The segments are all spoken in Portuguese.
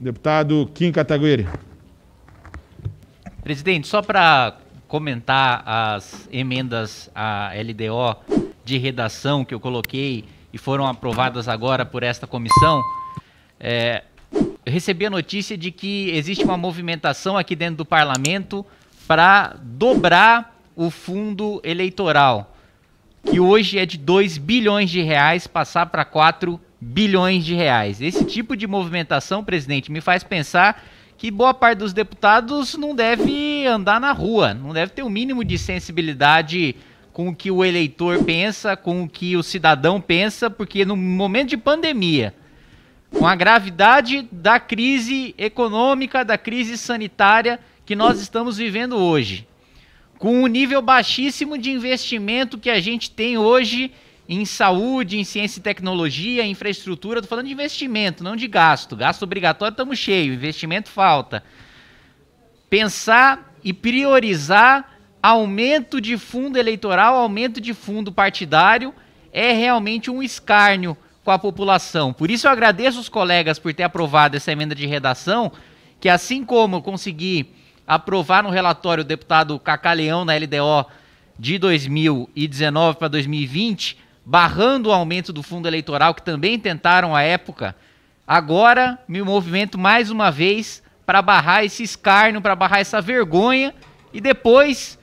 Deputado Kim Kataguiri. Presidente, só para comentar as emendas à LDO de redação que eu coloquei e foram aprovadas agora por esta comissão, é, eu recebi a notícia de que existe uma movimentação aqui dentro do parlamento para dobrar o fundo eleitoral que hoje é de 2 bilhões de reais, passar para 4 bilhões de reais. Esse tipo de movimentação, presidente, me faz pensar que boa parte dos deputados não deve andar na rua, não deve ter o um mínimo de sensibilidade com o que o eleitor pensa, com o que o cidadão pensa, porque no momento de pandemia, com a gravidade da crise econômica, da crise sanitária que nós estamos vivendo hoje, com o nível baixíssimo de investimento que a gente tem hoje em saúde, em ciência e tecnologia, em infraestrutura, estou falando de investimento, não de gasto. Gasto obrigatório estamos cheio, investimento falta. Pensar e priorizar aumento de fundo eleitoral, aumento de fundo partidário é realmente um escárnio com a população. Por isso eu agradeço os colegas por ter aprovado essa emenda de redação, que assim como eu consegui aprovar no relatório o deputado Cacaleão na LDO de 2019 para 2020, barrando o aumento do fundo eleitoral, que também tentaram à época. Agora me movimento mais uma vez para barrar esse escárnio, para barrar essa vergonha e depois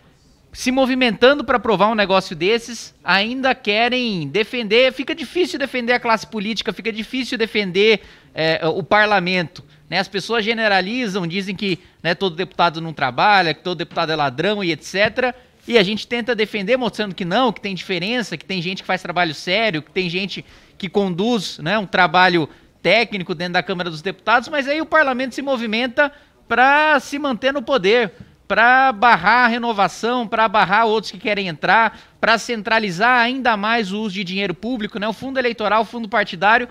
se movimentando para aprovar um negócio desses, ainda querem defender. Fica difícil defender a classe política, fica difícil defender é, o parlamento. Né? As pessoas generalizam, dizem que né, todo deputado não trabalha, que todo deputado é ladrão e etc. E a gente tenta defender mostrando que não, que tem diferença, que tem gente que faz trabalho sério, que tem gente que conduz né, um trabalho técnico dentro da Câmara dos Deputados, mas aí o parlamento se movimenta para se manter no poder, para barrar a renovação, para barrar outros que querem entrar, para centralizar ainda mais o uso de dinheiro público, né? O fundo eleitoral, o fundo partidário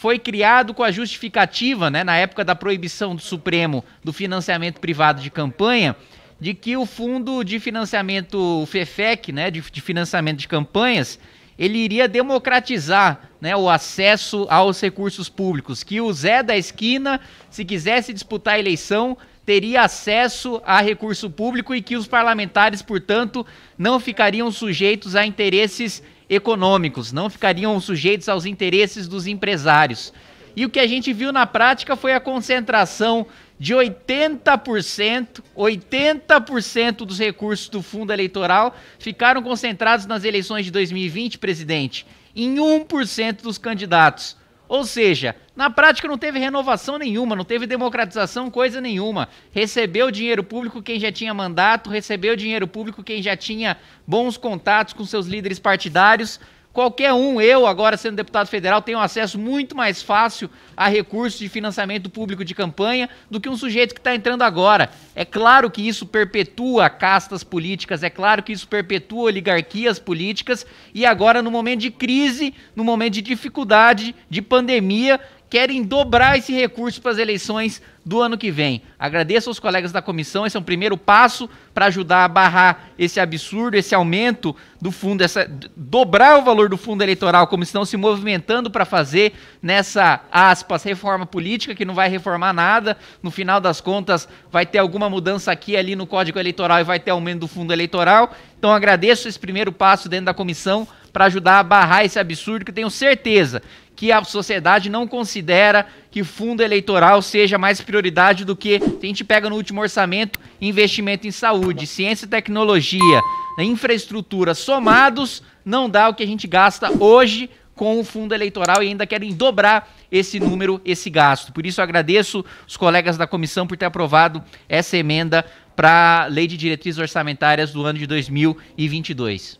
foi criado com a justificativa, né, na época da proibição do Supremo do financiamento privado de campanha, de que o fundo de financiamento, o FEFEC, né, de, de financiamento de campanhas, ele iria democratizar né, o acesso aos recursos públicos, que o Zé da esquina, se quisesse disputar a eleição, teria acesso a recurso público e que os parlamentares, portanto, não ficariam sujeitos a interesses econômicos, não ficariam sujeitos aos interesses dos empresários. E o que a gente viu na prática foi a concentração de 80%, 80% dos recursos do fundo eleitoral ficaram concentrados nas eleições de 2020, presidente, em 1% dos candidatos. Ou seja, na prática não teve renovação nenhuma, não teve democratização, coisa nenhuma. Recebeu dinheiro público quem já tinha mandato, recebeu dinheiro público quem já tinha bons contatos com seus líderes partidários. Qualquer um, eu agora sendo deputado federal, tenho acesso muito mais fácil a recursos de financiamento público de campanha do que um sujeito que está entrando agora. É claro que isso perpetua castas políticas, é claro que isso perpetua oligarquias políticas e agora, no momento de crise, no momento de dificuldade, de pandemia, querem dobrar esse recurso para as eleições do ano que vem. Agradeço aos colegas da comissão, esse é um primeiro passo para ajudar a barrar esse absurdo, esse aumento do fundo, essa, dobrar o valor do fundo eleitoral, como estão se movimentando para fazer nessa, aspas, reforma política, que não vai reformar nada, no final das contas vai ter alguma mudança aqui ali no Código Eleitoral e vai ter aumento do fundo eleitoral. Então agradeço esse primeiro passo dentro da comissão, para ajudar a barrar esse absurdo que tenho certeza que a sociedade não considera que fundo eleitoral seja mais prioridade do que se a gente pega no último orçamento investimento em saúde, ciência e tecnologia, infraestrutura somados, não dá o que a gente gasta hoje com o fundo eleitoral e ainda querem dobrar esse número, esse gasto. Por isso, agradeço os colegas da comissão por ter aprovado essa emenda para a Lei de Diretrizes Orçamentárias do ano de 2022.